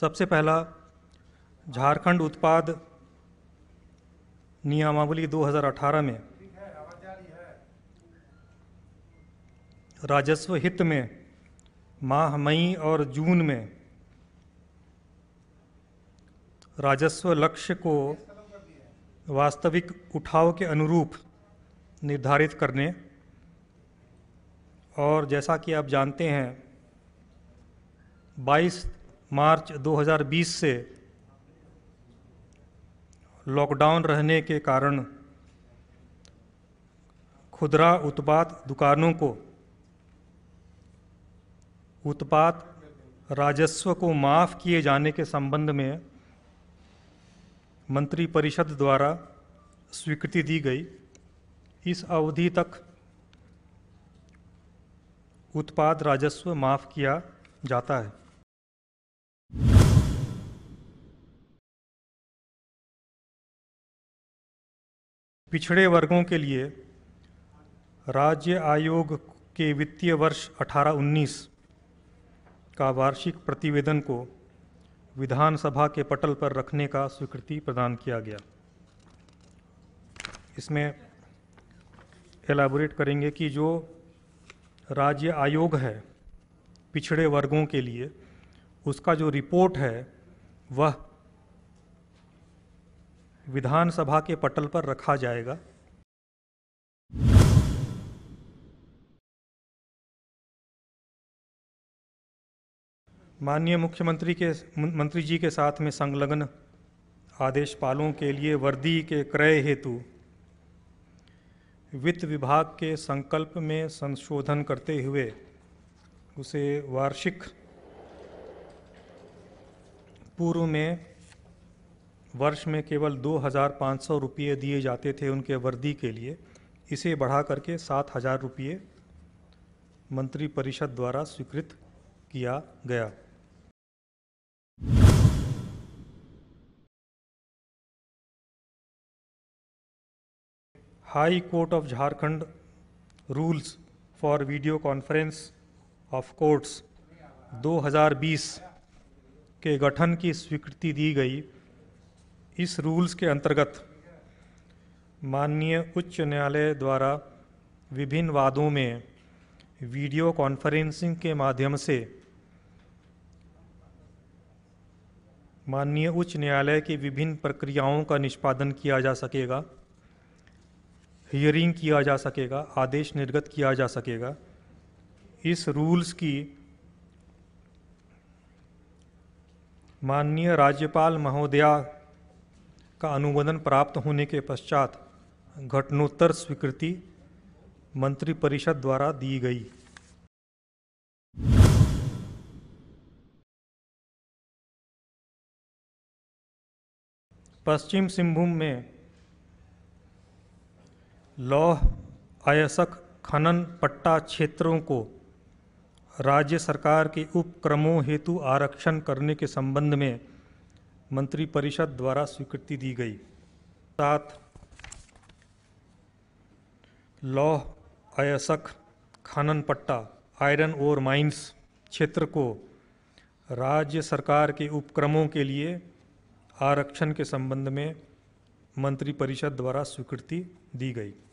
सबसे पहला झारखंड उत्पाद नियमावली 2018 में राजस्व हित में माह मई और जून में राजस्व लक्ष्य को वास्तविक उठाव के अनुरूप निर्धारित करने और जैसा कि आप जानते हैं 22 मार्च 2020 से लॉकडाउन रहने के कारण खुदरा उत्पाद दुकानों को उत्पाद राजस्व को माफ़ किए जाने के संबंध में मंत्रिपरिषद द्वारा स्वीकृति दी गई इस अवधि तक उत्पाद राजस्व माफ़ किया जाता है पिछड़े वर्गों के लिए राज्य आयोग के वित्तीय वर्ष 18-19 का वार्षिक प्रतिवेदन को विधानसभा के पटल पर रखने का स्वीकृति प्रदान किया गया इसमें एलाबोरेट करेंगे कि जो राज्य आयोग है पिछड़े वर्गों के लिए उसका जो रिपोर्ट है वह विधानसभा के पटल पर रखा जाएगा माननीय मुख्यमंत्री के मंत्री जी के साथ में संलग्न आदेशपालों के लिए वर्दी के क्रय हेतु वित्त विभाग के संकल्प में संशोधन करते हुए उसे वार्षिक पूर्व में वर्ष में केवल दो हज़ार पाँच सौ रुपये दिए जाते थे उनके वर्दी के लिए इसे बढ़ा करके सात हज़ार रुपये मंत्रिपरिषद द्वारा स्वीकृत किया गया high court of Jharkhand rules for video conference of courts 2020 के गठन की स्वीकृति दी गई इस रूल्स के अंतर्गत माननीय उच्च न्यायालय द्वारा विभिन्न वादों में वीडियो कॉन्फ्रेंसिंग के माध्यम से माननीय उच्च न्यायालय की विभिन्न प्रक्रियाओं का निष्पादन किया जा सकेगा हियरिंग किया जा सकेगा आदेश निर्गत किया जा सकेगा इस रूल्स की माननीय राज्यपाल महोदया का अनुमोदन प्राप्त होने के पश्चात घटनोत्तर स्वीकृति मंत्रिपरिषद द्वारा दी गई पश्चिम सिंहभूम में लौह अयसक खनन पट्टा क्षेत्रों को राज्य सरकार के उपक्रमों हेतु आरक्षण करने के संबंध में मंत्रिपरिषद द्वारा स्वीकृति दी गई सात लौह अयसक खनन पट्टा आयरन और माइंस क्षेत्र को राज्य सरकार के उपक्रमों के लिए आरक्षण के संबंध में मंत्रिपरिषद द्वारा स्वीकृति दी गई